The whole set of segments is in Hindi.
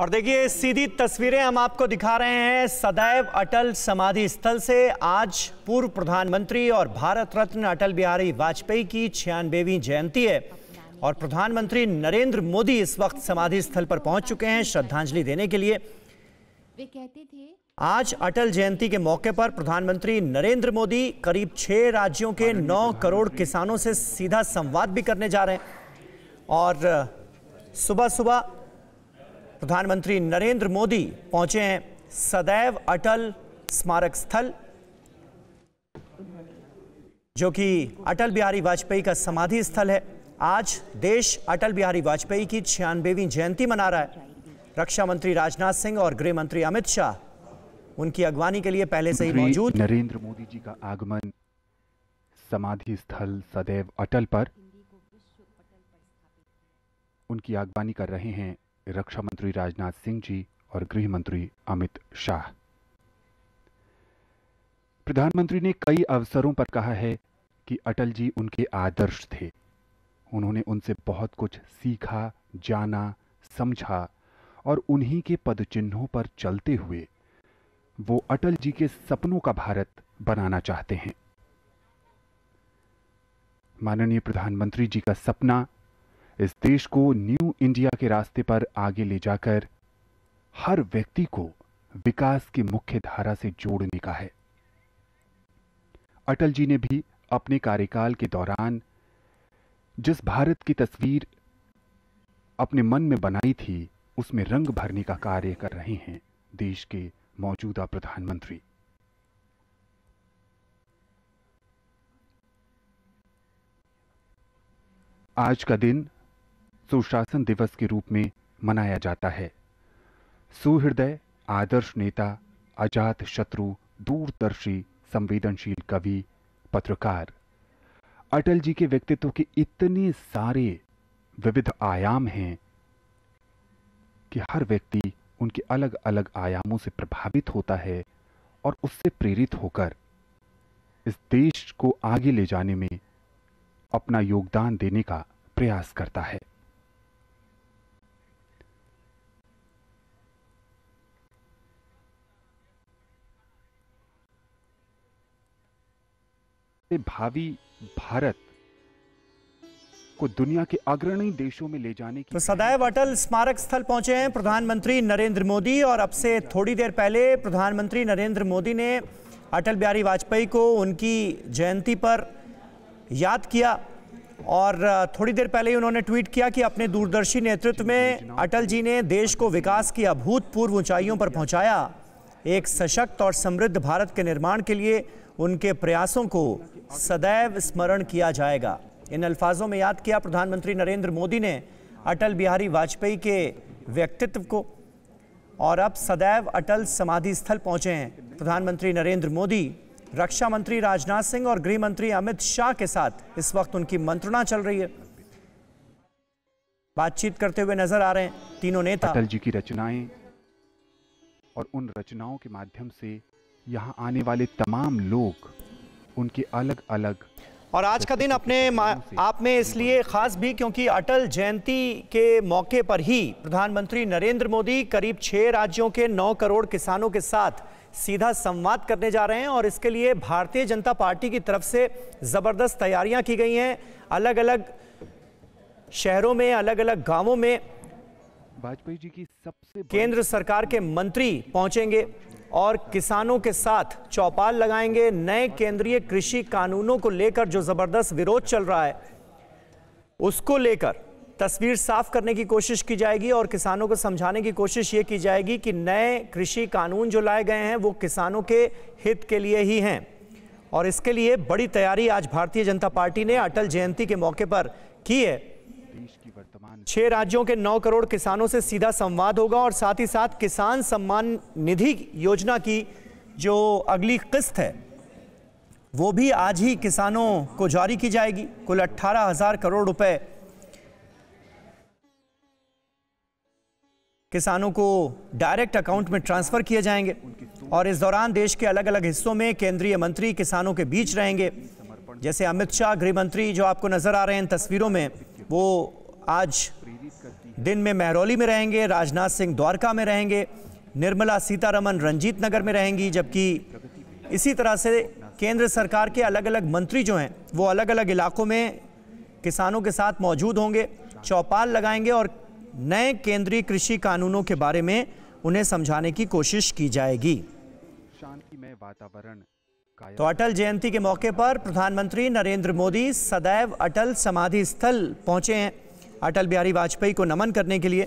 और देखिए सीधी तस्वीरें हम आपको दिखा रहे हैं सदैव अटल समाधि स्थल से आज पूर्व प्रधानमंत्री और भारत रत्न अटल बिहारी वाजपेयी की छियानबेवीं जयंती है और प्रधानमंत्री नरेंद्र मोदी इस वक्त समाधि स्थल पर पहुंच चुके हैं श्रद्धांजलि देने के लिए वे कहते थे आज अटल जयंती के मौके पर प्रधानमंत्री नरेंद्र मोदी करीब छह राज्यों के नौ करोड़ किसानों से सीधा संवाद भी करने जा रहे हैं और सुबह सुबह प्रधानमंत्री नरेंद्र मोदी पहुंचे हैं सदैव अटल स्मारक स्थल जो कि अटल बिहारी वाजपेयी का समाधि स्थल है आज देश अटल बिहारी वाजपेयी की छियानबेवी जयंती मना रहा है रक्षा मंत्री राजनाथ सिंह और गृह मंत्री अमित शाह उनकी अगवानी के लिए पहले से ही मौजूद नरेंद्र मोदी जी का आगमन समाधि स्थल सदैव अटल पर उनकी आगवानी कर रहे हैं रक्षा मंत्री राजनाथ सिंह जी और गृह मंत्री अमित शाह प्रधानमंत्री ने कई अवसरों पर कहा है कि अटल जी उनके आदर्श थे उन्होंने उनसे बहुत कुछ सीखा जाना समझा और उन्हीं के पदचिन्हों पर चलते हुए वो अटल जी के सपनों का भारत बनाना चाहते हैं माननीय प्रधानमंत्री जी का सपना इस देश को न्यू इंडिया के रास्ते पर आगे ले जाकर हर व्यक्ति को विकास की मुख्य धारा से जोड़ने का है अटल जी ने भी अपने कार्यकाल के दौरान जिस भारत की तस्वीर अपने मन में बनाई थी उसमें रंग भरने का कार्य कर रहे हैं देश के मौजूदा प्रधानमंत्री आज का दिन सुशासन दिवस के रूप में मनाया जाता है सुहृदय आदर्श नेता अजात शत्रु दूरदर्शी संवेदनशील कवि पत्रकार अटल जी के व्यक्तित्व के इतने सारे विविध आयाम हैं कि हर व्यक्ति उनके अलग अलग आयामों से प्रभावित होता है और उससे प्रेरित होकर इस देश को आगे ले जाने में अपना योगदान देने का प्रयास करता है से भावी भारत को दुनिया के अग्रणी देशों में ले जाने की तो सदैव अटल स्मारक स्थल पहुंचे हैं प्रधानमंत्री नरेंद्र मोदी और अब से थोड़ी देर पहले प्रधानमंत्री नरेंद्र मोदी ने अटल बिहारी वाजपेयी को उनकी जयंती पर याद किया और थोड़ी देर पहले ही उन्होंने ट्वीट किया कि अपने दूरदर्शी नेतृत्व में अटल जी ने देश को विकास की अभूतपूर्व ऊंचाइयों पर पहुंचाया एक सशक्त और समृद्ध भारत के निर्माण के लिए उनके प्रयासों को सदैव स्मरण किया जाएगा इन अल्फाजों में याद किया प्रधानमंत्री नरेंद्र मोदी ने अटल बिहारी वाजपेयी के व्यक्तित्व को और अब सदैव अटल समाधि स्थल पहुंचे हैं प्रधानमंत्री नरेंद्र मोदी रक्षा मंत्री राजनाथ सिंह और गृह मंत्री अमित शाह के साथ इस वक्त उनकी मंत्रणा चल रही है बातचीत करते हुए नजर आ रहे हैं तीनों नेता अटल जी की रचनाएं और उन रचनाओं के माध्यम से यहाँ आने वाले तमाम लोग उनके अलग अलग और आज का दिन अपने आप में इसलिए खास भी क्योंकि अटल जयंती के मौके पर ही प्रधानमंत्री नरेंद्र मोदी करीब छह राज्यों के नौ करोड़ किसानों के साथ सीधा संवाद करने जा रहे हैं और इसके लिए भारतीय जनता पार्टी की तरफ से ज़बरदस्त तैयारियां की गई हैं अलग अलग शहरों में अलग अलग गांवों में वाजपेयी जी की सबसे केंद्र सरकार के मंत्री पहुंचेंगे और किसानों के साथ चौपाल लगाएंगे नए केंद्रीय कृषि कानूनों को लेकर जो जबरदस्त विरोध चल रहा है उसको लेकर तस्वीर साफ करने की कोशिश की जाएगी और किसानों को समझाने की कोशिश ये की जाएगी कि नए कृषि कानून जो लाए गए हैं वो किसानों के हित के लिए ही हैं और इसके लिए बड़ी तैयारी आज भारतीय जनता पार्टी ने अटल जयंती के मौके पर की है छह राज्यों के नौ करोड़ किसानों से सीधा संवाद होगा और साथ ही साथ किसान सम्मान निधि योजना की जो अगली किस्त है वो भी आज ही किसानों को जारी की जाएगी कुल अट्ठारह हजार करोड़ रुपए किसानों को डायरेक्ट अकाउंट में ट्रांसफर किए जाएंगे और इस दौरान देश के अलग अलग हिस्सों में केंद्रीय मंत्री किसानों के बीच रहेंगे जैसे अमित शाह गृह मंत्री जो आपको नजर आ रहे हैं तस्वीरों में वो आज दिन में मेहरौली में रहेंगे राजनाथ सिंह द्वारका में रहेंगे निर्मला सीतारमन रंजीत नगर में रहेंगी जबकि इसी तरह से केंद्र सरकार के अलग अलग मंत्री जो हैं वो अलग अलग इलाकों में किसानों के साथ मौजूद होंगे चौपाल लगाएंगे और नए केंद्रीय कृषि कानूनों के बारे में उन्हें समझाने की कोशिश की जाएगी वातावरण तो अटल जयंती के मौके पर प्रधानमंत्री नरेंद्र मोदी सदैव अटल समाधि स्थल पहुंचे हैं अटल बिहारी वाजपेयी को नमन करने के लिए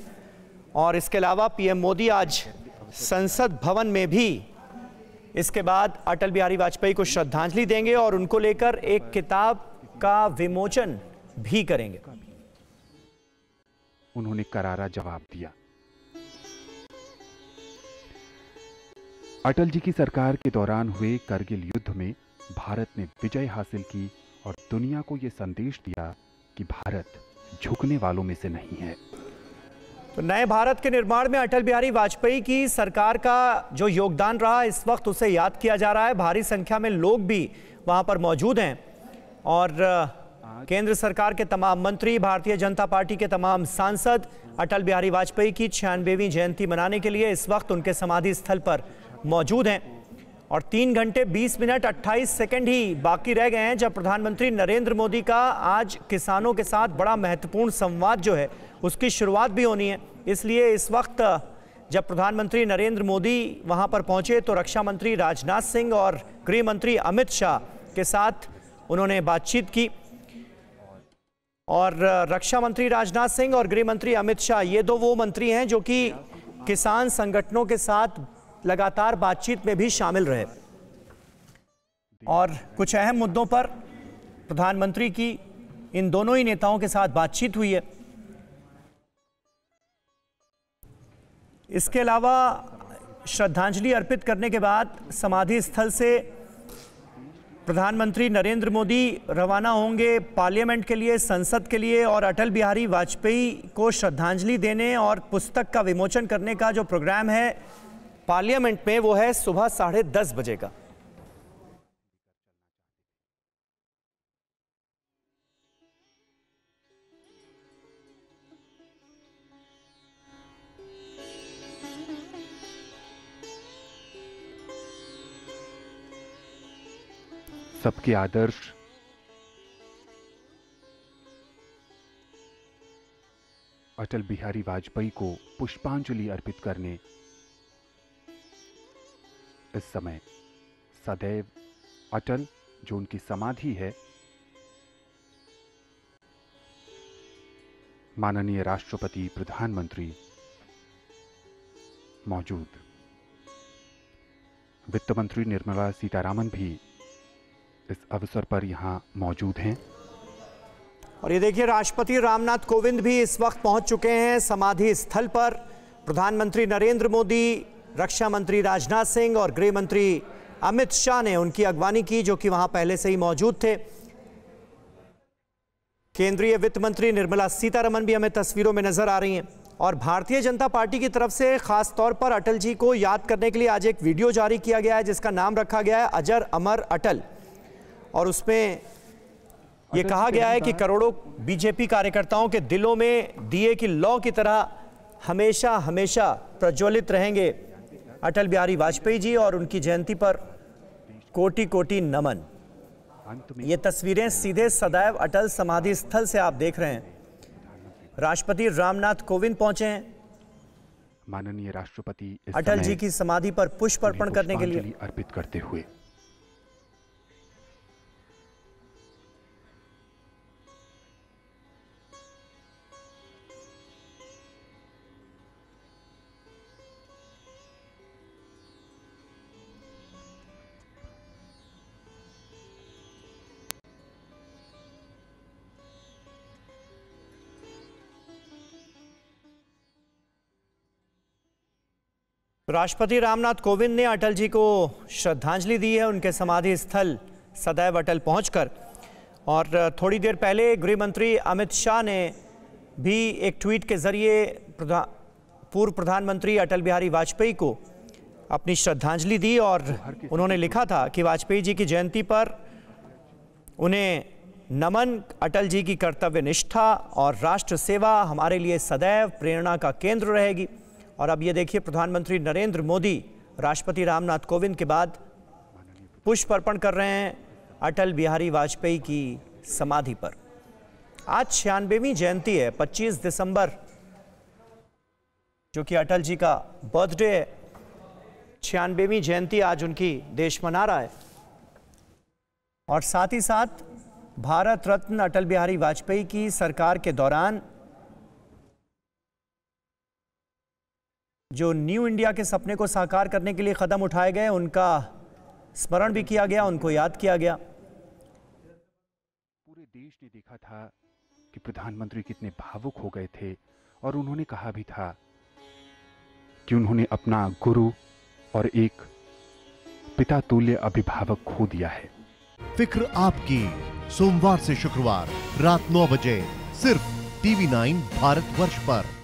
और इसके अलावा पीएम मोदी आज संसद भवन में भी इसके बाद अटल बिहारी वाजपेयी को श्रद्धांजलि देंगे और उनको लेकर एक किताब का विमोचन भी करेंगे उन्होंने करारा जवाब दिया अटल जी की सरकार के दौरान हुए करगिल युद्ध में भारत ने विजय हासिल की और दुनिया को यह संदेश दिया कि भारत झुकने वालों में से नहीं है तो नए भारत के निर्माण में अटल बिहारी वाजपेयी की सरकार का जो योगदान रहा इस वक्त उसे याद किया जा रहा है भारी संख्या में लोग भी वहां पर मौजूद हैं और केंद्र सरकार के तमाम मंत्री भारतीय जनता पार्टी के तमाम सांसद अटल बिहारी वाजपेयी की छियानवेवीं जयंती मनाने के लिए इस वक्त उनके समाधि स्थल पर मौजूद हैं और तीन घंटे 20 मिनट 28 सेकंड ही बाकी रह गए हैं जब प्रधानमंत्री नरेंद्र मोदी का आज किसानों के साथ बड़ा महत्वपूर्ण संवाद जो है उसकी शुरुआत भी होनी है इसलिए इस वक्त जब प्रधानमंत्री नरेंद्र मोदी वहां पर पहुंचे तो रक्षा मंत्री राजनाथ सिंह और गृह मंत्री अमित शाह के साथ उन्होंने बातचीत की और रक्षा मंत्री राजनाथ सिंह और गृह मंत्री अमित शाह ये दो वो मंत्री हैं जो कि किसान संगठनों के साथ लगातार बातचीत में भी शामिल रहे और कुछ अहम मुद्दों पर प्रधानमंत्री की इन दोनों ही नेताओं के साथ बातचीत हुई है इसके अलावा श्रद्धांजलि अर्पित करने के बाद समाधि स्थल से प्रधानमंत्री नरेंद्र मोदी रवाना होंगे पार्लियामेंट के लिए संसद के लिए और अटल बिहारी वाजपेयी को श्रद्धांजलि देने और पुस्तक का विमोचन करने का जो प्रोग्राम है पार्लियामेंट में वो है सुबह साढ़े दस बजे का सबके आदर्श अटल बिहारी वाजपेयी को पुष्पांजलि अर्पित करने इस समय सदैव अटल जो उनकी समाधि है माननीय राष्ट्रपति प्रधानमंत्री मौजूद वित्त मंत्री निर्मला सीतारामन भी इस अवसर पर यहां मौजूद हैं और ये देखिए राष्ट्रपति रामनाथ कोविंद भी इस वक्त पहुंच चुके हैं समाधि स्थल पर प्रधानमंत्री नरेंद्र मोदी रक्षा मंत्री राजनाथ सिंह और गृह मंत्री अमित शाह ने उनकी अगवानी की जो कि वहां पहले से ही मौजूद थे केंद्रीय वित्त मंत्री निर्मला सीतारमन भी हमें तस्वीरों में नजर आ रही हैं और भारतीय जनता पार्टी की तरफ से खास तौर पर अटल जी को याद करने के लिए आज एक वीडियो जारी किया गया है जिसका नाम रखा गया है अजर अमर अटल और उसमें ये कहा गया है कि करोड़ों बीजेपी कार्यकर्ताओं के दिलों में दिए की लॉ की तरह हमेशा हमेशा प्रज्वलित रहेंगे अटल बिहारी वाजपेयी जी और उनकी जयंती पर कोटि कोटि नमन ये तस्वीरें सीधे सदैव अटल समाधि स्थल से आप देख रहे हैं राष्ट्रपति रामनाथ कोविंद पहुंचे हैं माननीय राष्ट्रपति अटल जी की समाधि पर पुष्प अर्पण करने के लिए अर्पित करते हुए राष्ट्रपति रामनाथ कोविंद ने अटल जी को श्रद्धांजलि दी है उनके समाधि स्थल सदैव अटल पहुंचकर और थोड़ी देर पहले गृह मंत्री अमित शाह ने भी एक ट्वीट के जरिए प्रधा, पूर्व प्रधानमंत्री अटल बिहारी वाजपेयी को अपनी श्रद्धांजलि दी और तो उन्होंने लिखा था कि वाजपेयी जी की जयंती पर उन्हें नमन अटल जी की कर्तव्य निष्ठा और राष्ट्र सेवा हमारे लिए सदैव प्रेरणा का केंद्र रहेगी और अब ये देखिए प्रधानमंत्री नरेंद्र मोदी राष्ट्रपति रामनाथ कोविंद के बाद पुष्प अर्पण कर रहे हैं अटल बिहारी वाजपेयी की समाधि पर आज छियानवेवीं जयंती है 25 दिसंबर जो कि अटल जी का बर्थडे है छियानवेवीं जयंती आज उनकी देश मना रहा है और साथ ही साथ भारत रत्न अटल बिहारी वाजपेयी की सरकार के दौरान जो न्यू इंडिया के सपने को साकार करने के लिए कदम उठाए गए उनका स्मरण भी किया गया उनको याद किया गया पूरे देश ने देखा था कि प्रधानमंत्री कितने भावुक हो गए थे और उन्होंने कहा भी था कि उन्होंने अपना गुरु और एक पिता तुल्य अभिभावक खो दिया है फिक्र आपकी सोमवार से शुक्रवार रात नौ बजे सिर्फ टीवी नाइन भारत वर्ष पर